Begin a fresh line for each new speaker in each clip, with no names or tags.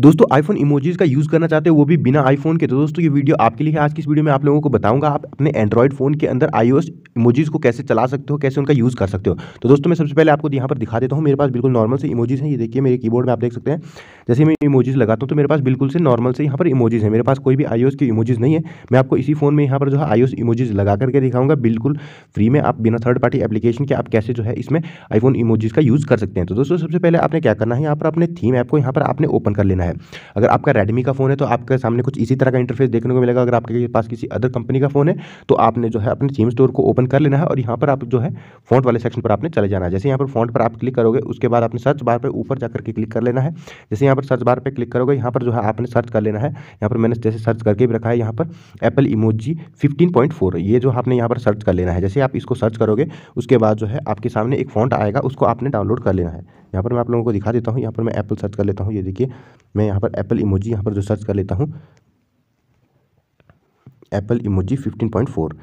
दोस्तों iPhone emojis का use करना चाहते हो वो भी बिना आईफोन के तो दोस्तों ये वीडियो आपके लिए है आज की इस वीडियो में आप लोगों को बताऊंगा आप अपने एंड्रॉइड फोन के अंदर आईओएस इमोजीज को कैसे चला सकते हो कैसे उनका यूज़ कर सकते हो तो दोस्तों मैं सबसे पहले आपको यहाँ पर दिखा देता हूँ मेरे पास बिल्कुल नॉर्मल से इमोजीज हैं ये देखिए मेरे कीबोर्ड में आप देख सकते हैं जैसे मैं इमोजीज लगाता हूँ तो मेरे पास बिल्कुल से नॉर्मल से यहाँ पर इमोजीज है मेरे पास कोई भी आईओएस की इमोजीज नहीं है मैं आपको इसी फोन में यहाँ पर जो है आईओएस इमोजीज लगा करके दिखाऊंगा बिल्कुल फ्री में आप बिना थर्ड पार्टी एप्लीकेशन के आप कैसे जो है इसमें आईफोन इमोजीज का यूज़ कर सकते हैं तो दोस्तों सबसे पहले आपने क्या करना है यहाँ पर अपने थीम ऐप को यहाँ पर आपने ओपन कर लेना है है अगर आपका रेडमी का फ़ोन है तो आपके सामने कुछ इसी तरह का इंटरफेस देखने को मिलेगा अगर आपके पास किसी अदर कंपनी का फ़ोन है तो आपने जो है अपने सीम स्टोर को ओपन कर लेना है और यहाँ पर आप जो है फोन वाले सेक्शन पर आपने चले जाना है जैसे यहाँ पर फोन पर आप क्लिक करोगे उसके बाद आपने सर्च बार पर ऊपर जाकर के क्लिक कर लेना है जैसे यहाँ पर सर्च बार पर क्लिक करोगे यहाँ पर जो है आपने सर्च कर लेना है यहाँ पर मैंने जैसे सर्च करके भी रखा है यहाँ पर एप्पल इमोजी फोर ये जो आपने यहाँ पर सर्च कर लेना है जैसे आप इसको सर्च करोगे उसके बाद जो है आपके सामने एक फॉन्ट आएगा उसको आपने डाउनलोड कर लेना है यहाँ पर मैं आप लोगों को दिखा देता हूँ यहाँ पर मैं एप्पल सर्च कर लेता हूँ ये देखिए मैं यहाँ पर एप्पल इमोजी यहाँ पर जो सर्च कर लेता हूँ Apple emoji fifteen point four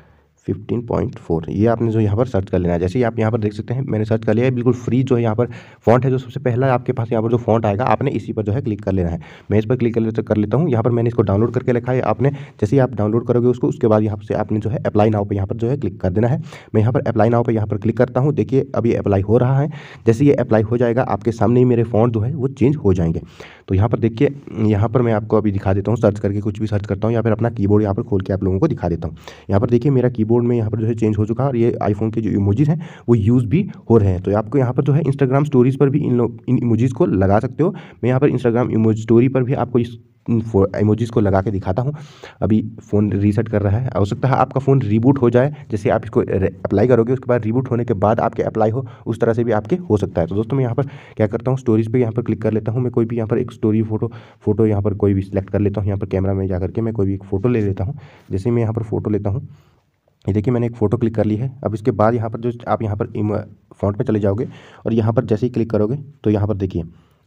fifteen point four ये आपने जो यहाँ पर सर्च कर लेना है जैसे ही आप यहाँ पर देख सकते हैं मैंने सर्च कर लिया है बिल्कुल फ्री जो है यहाँ पर फॉन्ट है जो सबसे पहला आपके पास यहाँ पर जो फॉन्ट आएगा आपने इसी पर जो है क्लिक कर लेना है मैं इस पर क्लिक कर लेता कर लेता हूँ यहाँ पर मैंने इसको डाउनलोड करके लिखा है आपने जैसे ही आप डाउनलोड करोगे उसको उसके बाद यहाँ से आपने जो है अप्लाई नाव पर यहाँ पर जो है क्लिक कर देना है मैं यहाँ पर अप्लाई नाव पर यहाँ पर क्लिक करता हूँ देखिए अभी अप्लाई हो रहा है जैसे ये अप्लाई हो जाएगा आपके सामने ही मेरे फॉन्ट जो है वो चेंज हो जाएंगे तो यहाँ पर देखिए यहाँ पर मैं आपको अभी दिखा देता हूँ सर्च करके कुछ भी सर्च करता हूँ या फिर अपना कीबोर्ड यहाँ पर खोल के आप लोगों को दिखा देता हूँ यहाँ पर देखिए मेरा कीबोर्ड डैशबोर्ड में यहाँ पर जो है चेंज हो चुका है और ये आईफोन के जो इमोजीज हैं वो यूज़ भी हो रहे हैं तो आपको यहाँ पर जो तो है इंस्टाग्राम स्टोरीज़ पर भी इन लोग इन इमोजीज़ को लगा सकते हो मैं यहाँ पर इंस्टाग्राम इमोज स्टोरी पर भी आपको इस इमोजीज़ को लगा के दिखाता हूँ अभी फ़ोन रीसेट कर रहा है हो सकता है आपका फ़ोन रीबूट हो जाए जैसे आप इसको अप्लाई करोगे उसके बाद रीबूट होने के बाद आपके अप्लाई हो उस तरह से भी आपके हो सकता है तो दोस्तों मैं यहाँ पर क्या करता हूँ स्टोरीज़ पे यहाँ पर क्लिक कर लेता हूँ मैं कोई भी यहाँ पर एक स्टोरी फोटो फोटो यहाँ पर कोई भी सिलेक्ट कर लेता हूँ यहाँ पर कैमरा में जा करके मैं कोई भी एक फ़ोटो ले लेता हूँ जैसे मैं यहाँ पर फोटो लेता हूँ ये देखिए मैंने एक फ़ोटो क्लिक कर ली है अब इसके बाद यहाँ पर जो आप यहाँ पर फ़ॉन्ट पे चले जाओगे और यहाँ पर जैसे ही क्लिक करोगे तो यहाँ पर देखिए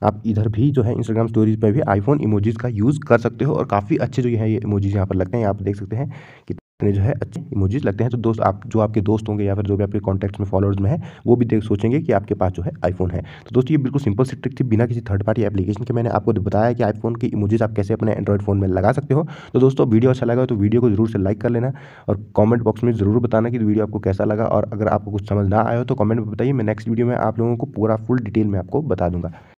आप इधर भी जो है इंस्टाग्राम स्टोरीज पे भी आईफोन इमोजीज़ का यूज़ कर सकते हो और काफ़ी अच्छे जो है ये इमोजीज़ यहाँ पर लगते हैं आप देख सकते हैं कि ने जो है अच्छे इमोजीज लगते हैं तो दोस्त आप जो आपके दोस्त होंगे या फिर जो भी आपके कॉन्टैक्ट्स में फॉलोअर्स में है वो भी देख सोचेंगे कि आपके पास जो है आईफोन है तो दोस्तों ये बिल्कुल सिंपल सी ट्रिक थी बिना किसी थर्ड पार्टी एप्लीकेशन के मैंने आपको बताया कि आईफोन की इमोजीज आप कैसे अपने एंड्रॉइड फोन में लगा सकते हो तो दोस्तों वीडियो अच्छा लगा तो वीडियो को जरूर से लाइक कर लेना और कॉमेंट बॉक्स में जरूर बताना कि वीडियो आपको कैसा लगा और अगर आपको कुछ समझ ना आया हो तो कॉमेंट में बताइए मैं नेक्स्ट वीडियो में आप लोगों को पूरा फुल डिटेल में आपको बता दूंगा